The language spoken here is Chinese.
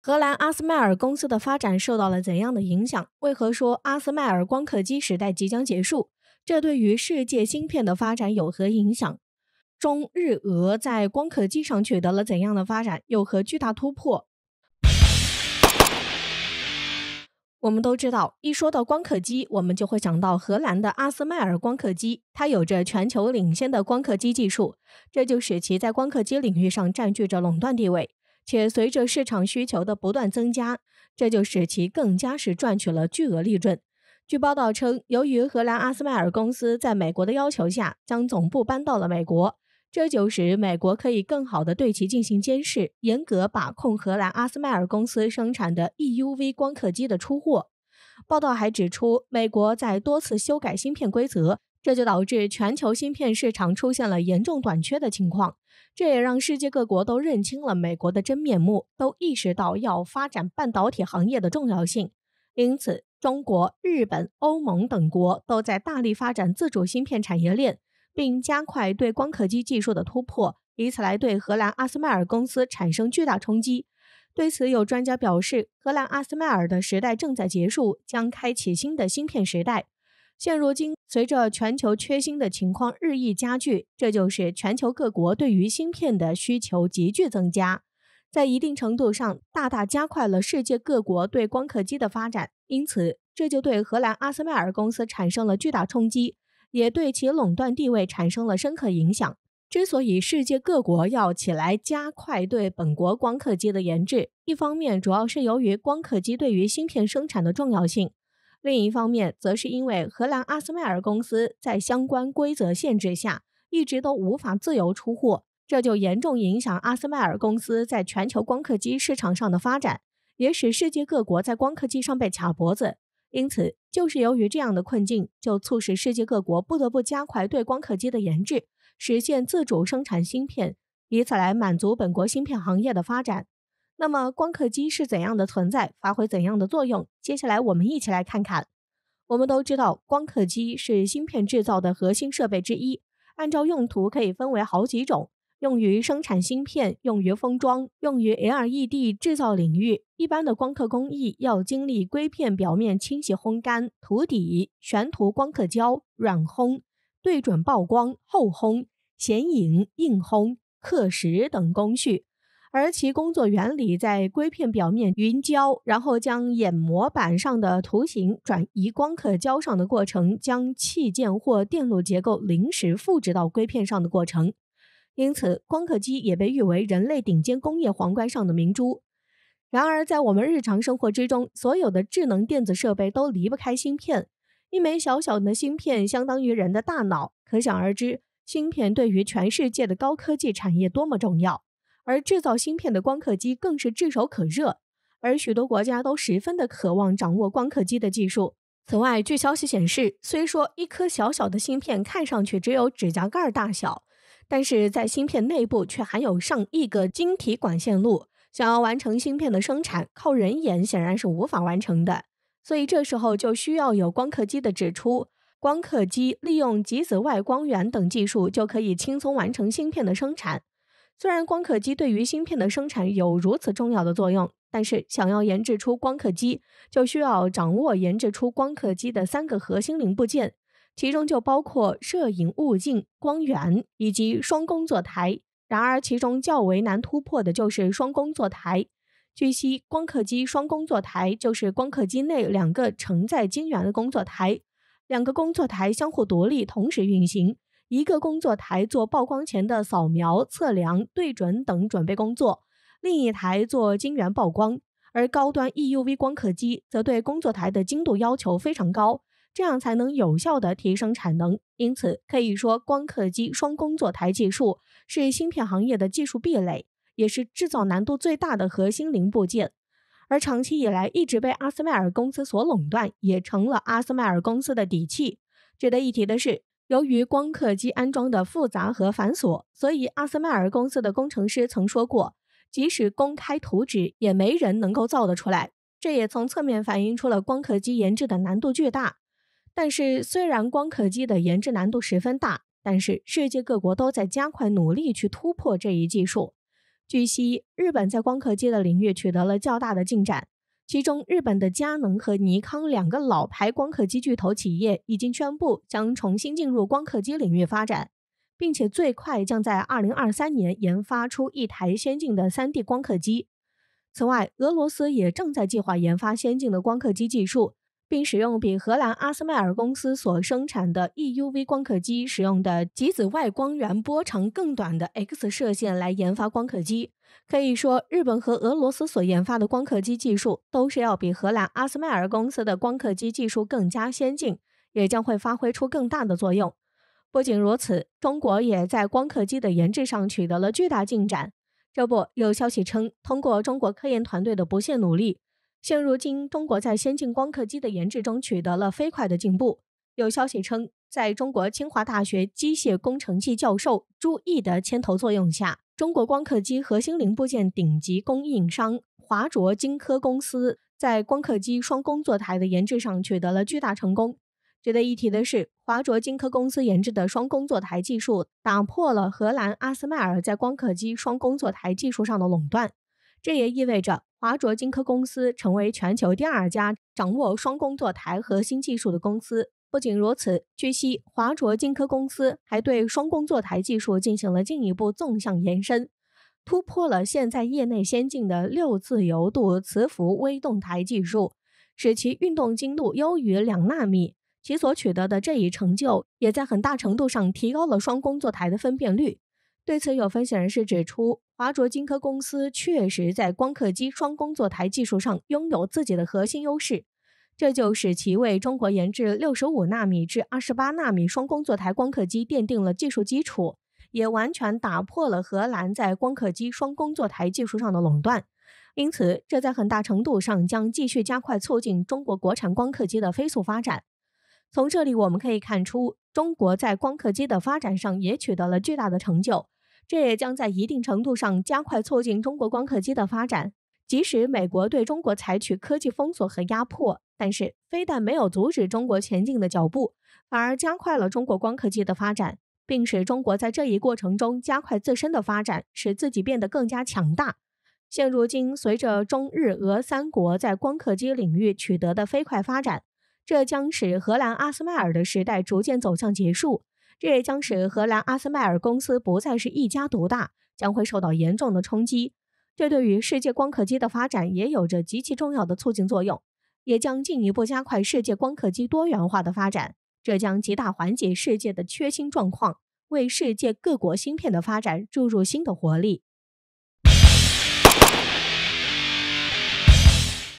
荷兰阿斯麦尔公司的发展受到了怎样的影响？为何说阿斯麦尔光刻机时代即将结束？这对于世界芯片的发展有何影响？中日俄在光刻机上取得了怎样的发展？有何巨大突破？我们都知道，一说到光刻机，我们就会想到荷兰的阿斯麦尔光刻机，它有着全球领先的光刻机技术，这就使其在光刻机领域上占据着垄断地位。且随着市场需求的不断增加，这就使其更加是赚取了巨额利润。据报道称，由于荷兰阿斯麦尔公司在美国的要求下将总部搬到了美国，这就使美国可以更好的对其进行监视，严格把控荷兰阿斯麦尔公司生产的 EUV 光刻机的出货。报道还指出，美国在多次修改芯片规则。这就导致全球芯片市场出现了严重短缺的情况，这也让世界各国都认清了美国的真面目，都意识到要发展半导体行业的重要性。因此，中国、日本、欧盟等国都在大力发展自主芯片产业链，并加快对光刻机技术的突破，以此来对荷兰阿斯麦尔公司产生巨大冲击。对此，有专家表示，荷兰阿斯麦尔的时代正在结束，将开启新的芯片时代。现如今，随着全球缺芯的情况日益加剧，这就是全球各国对于芯片的需求急剧增加，在一定程度上大大加快了世界各国对光刻机的发展。因此，这就对荷兰阿斯麦尔公司产生了巨大冲击，也对其垄断地位产生了深刻影响。之所以世界各国要起来加快对本国光刻机的研制，一方面主要是由于光刻机对于芯片生产的重要性。另一方面，则是因为荷兰阿斯麦尔公司在相关规则限制下一直都无法自由出货，这就严重影响阿斯麦尔公司在全球光刻机市场上的发展，也使世界各国在光刻机上被卡脖子。因此，就是由于这样的困境，就促使世界各国不得不加快对光刻机的研制，实现自主生产芯片，以此来满足本国芯片行业的发展。那么，光刻机是怎样的存在，发挥怎样的作用？接下来我们一起来看看。我们都知道，光刻机是芯片制造的核心设备之一。按照用途可以分为好几种：用于生产芯片，用于封装，用于 LED 制造领域。一般的光刻工艺要经历硅片表面清洗、烘干、涂底、全涂光刻胶、软烘、对准、曝光、后烘、显影、硬烘、刻蚀等工序。而其工作原理在硅片表面匀胶，然后将掩膜板上的图形转移光刻胶上的过程，将器件或电路结构临时复制到硅片上的过程。因此，光刻机也被誉为人类顶尖工业皇冠上的明珠。然而，在我们日常生活之中，所有的智能电子设备都离不开芯片。一枚小小的芯片相当于人的大脑，可想而知，芯片对于全世界的高科技产业多么重要。而制造芯片的光刻机更是炙手可热，而许多国家都十分的渴望掌握光刻机的技术。此外，据消息显示，虽说一颗小小的芯片看上去只有指甲盖大小，但是在芯片内部却含有上亿个晶体管线路。想要完成芯片的生产，靠人眼显然是无法完成的，所以这时候就需要有光刻机的指出。光刻机利用极紫外光源等技术，就可以轻松完成芯片的生产。虽然光刻机对于芯片的生产有如此重要的作用，但是想要研制出光刻机，就需要掌握研制出光刻机的三个核心零部件，其中就包括摄影物镜、光源以及双工作台。然而，其中较为难突破的就是双工作台。据悉，光刻机双工作台就是光刻机内两个承载晶圆的工作台，两个工作台相互独立，同时运行。一个工作台做曝光前的扫描、测量、对准等准备工作，另一台做晶圆曝光，而高端 EUV 光刻机则对工作台的精度要求非常高，这样才能有效的提升产能。因此，可以说光刻机双工作台技术是芯片行业的技术壁垒，也是制造难度最大的核心零部件。而长期以来一直被阿斯麦尔公司所垄断，也成了阿斯麦尔公司的底气。值得一提的是。由于光刻机安装的复杂和繁琐，所以阿斯麦尔公司的工程师曾说过，即使公开图纸，也没人能够造得出来。这也从侧面反映出了光刻机研制的难度巨大。但是，虽然光刻机的研制难度十分大，但是世界各国都在加快努力去突破这一技术。据悉，日本在光刻机的领域取得了较大的进展。其中，日本的佳能和尼康两个老牌光刻机巨头企业已经宣布将重新进入光刻机领域发展，并且最快将在二零二三年研发出一台先进的三 D 光刻机。此外，俄罗斯也正在计划研发先进的光刻机技术。并使用比荷兰阿斯麦尔公司所生产的 EUV 光刻机使用的极紫外光源波长更短的 X 射线来研发光刻机。可以说，日本和俄罗斯所研发的光刻机技术都是要比荷兰阿斯麦尔公司的光刻机技术更加先进，也将会发挥出更大的作用。不仅如此，中国也在光刻机的研制上取得了巨大进展。这不，有消息称，通过中国科研团队的不懈努力。现如今，中国在先进光刻机的研制中取得了飞快的进步。有消息称，在中国清华大学机械工程系教授朱毅的牵头作用下，中国光刻机核心零部件顶级供应商华卓金科公司在光刻机双工作台的研制上取得了巨大成功。值得一提的是，华卓金科公司研制的双工作台技术打破了荷兰阿斯麦尔在光刻机双工作台技术上的垄断。这也意味着华卓金科公司成为全球第二家掌握双工作台核心技术的公司。不仅如此，据悉，华卓金科公司还对双工作台技术进行了进一步纵向延伸，突破了现在业内先进的六自由度磁浮微动台技术，使其运动精度优于两纳米。其所取得的这一成就，也在很大程度上提高了双工作台的分辨率。对此，有分析人士指出。华卓金科公司确实在光刻机双工作台技术上拥有自己的核心优势，这就使其为中国研制65纳米至28纳米双工作台光刻机奠定了技术基础，也完全打破了荷兰在光刻机双工作台技术上的垄断。因此，这在很大程度上将继续加快促进中国国产光刻机的飞速发展。从这里我们可以看出，中国在光刻机的发展上也取得了巨大的成就。这也将在一定程度上加快促进中国光刻机的发展。即使美国对中国采取科技封锁和压迫，但是非但没有阻止中国前进的脚步，反而加快了中国光刻机的发展，并使中国在这一过程中加快自身的发展，使自己变得更加强大。现如今，随着中日俄三国在光刻机领域取得的飞快发展，这将使荷兰阿斯麦尔的时代逐渐走向结束。这也将使荷兰阿斯麦尔公司不再是一家独大，将会受到严重的冲击。这对于世界光刻机的发展也有着极其重要的促进作用，也将进一步加快世界光刻机多元化的发展。这将极大缓解世界的缺芯状况，为世界各国芯片的发展注入新的活力。